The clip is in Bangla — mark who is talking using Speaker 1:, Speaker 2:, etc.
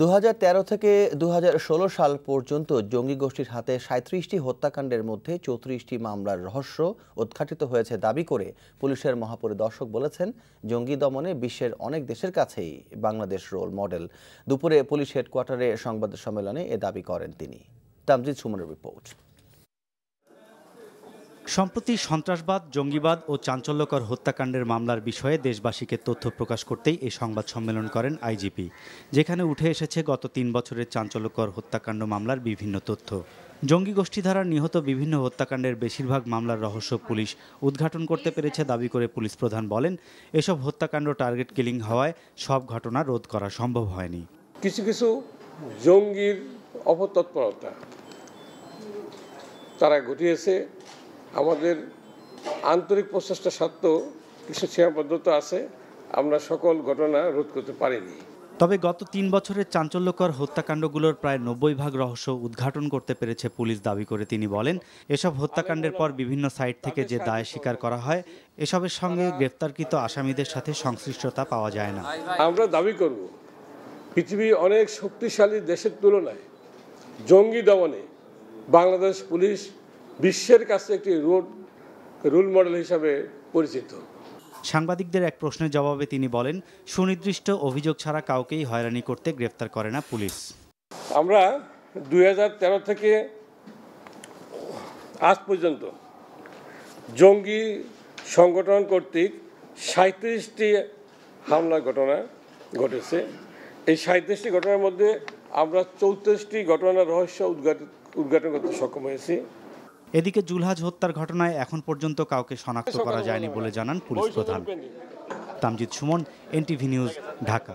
Speaker 1: দু থেকে দু সাল পর্যন্ত জঙ্গি গোষ্ঠীর হাতে সাঁত্রিশটি হত্যাকাণ্ডের মধ্যে চৌত্রিশটি মামলার রহস্য উদ্ঘাটিত হয়েছে দাবি করে পুলিশের মহাপরিদর্শক বলেছেন জঙ্গি দমনে বিশ্বের অনেক দেশের কাছেই বাংলাদেশ রোল মডেল দুপুরে পুলিশ হেডকোয়ার্টারে সংবাদ সম্মেলনে এ দাবি করেন তিনি তামজিদ সুমনের রিপোর্ট
Speaker 2: সম্প্রতি সন্ত্রাসবাদ জঙ্গিবাদ ও চাঞ্চল্যকর হত্যাকাণ্ডের মামলার বিষয়ে দেশবাসীকে তথ্য প্রকাশ করতেই এই সংবাদ সম্মেলন করেন আইজিপি যেখানে উঠে এসেছে গত তিন বছরের চাঞ্চল্যকর হত্যাকাণ্ড মামলার বিভিন্ন তথ্য জঙ্গি গোষ্ঠী দ্বারা নিহত বিভিন্ন হত্যাকাণ্ডের বেশিরভাগ মামলার রহস্য পুলিশ উদ্ঘাটন করতে পেরেছে দাবি করে পুলিশ প্রধান বলেন এসব হত্যাকাণ্ড টার্গেট কিলিং হওয়ায় সব ঘটনা রোধ করা সম্ভব হয়নি কিছু
Speaker 3: কিছু জঙ্গির অপতৎপরতা তারা ঘটিয়েছে আমাদের আন্তরিক প্রচেষ্টা সত্ত্বেও কিছু সীমাবদ্ধতা আছে আমরা সকল ঘটনা রোধ করতে পারিনি
Speaker 2: তবে গত তিন বছরের চাঞ্চল্যকর হত্যাকাণ্ডগুলোর প্রায় নব্বই ভাগ রহস্য উদ্ঘাটন করতে পেরেছে পুলিশ দাবি করে তিনি বলেন এসব হত্যাকাণ্ডের পর বিভিন্ন সাইট থেকে যে দায় স্বীকার করা হয় এসবের সঙ্গে গ্রেফতারকৃত আসামিদের সাথে সংশ্লিষ্টতা পাওয়া যায় না
Speaker 3: আমরা দাবি করব পৃথিবী অনেক শক্তিশালী দেশের তুলনায় জঙ্গি দমনে বাংলাদেশ পুলিশ বিশ্বের কাছে একটি রোল রোল মডেল হিসাবে পরিচিত
Speaker 2: সাংবাদিকদের এক প্রশ্নের জবাবে তিনি বলেন সুনির্দিষ্ট অভিযোগ ছাড়া কাউকেই হয়রানি করতে গ্রেফতার করে না পুলিশ
Speaker 3: আমরা দুই থেকে আজ পর্যন্ত জঙ্গি সংগঠন কর্তৃক সাঁত্রিশটি হামলার ঘটনা ঘটেছে এই সাঁত্রিশটি ঘটনার মধ্যে আমরা চৌত্রিশটি ঘটনার রহস্য উদ্ঘাটন উদ্ঘাটন করতে সক্ষম হয়েছি
Speaker 2: এদিকে জুলহাজ হত্যার ঘটনায় এখন পর্যন্ত কাউকে শনাক্ত করা যায়নি বলে জানান পুলিশ প্রধান তামজিদ সুমন এনটিভি নিউজ ঢাকা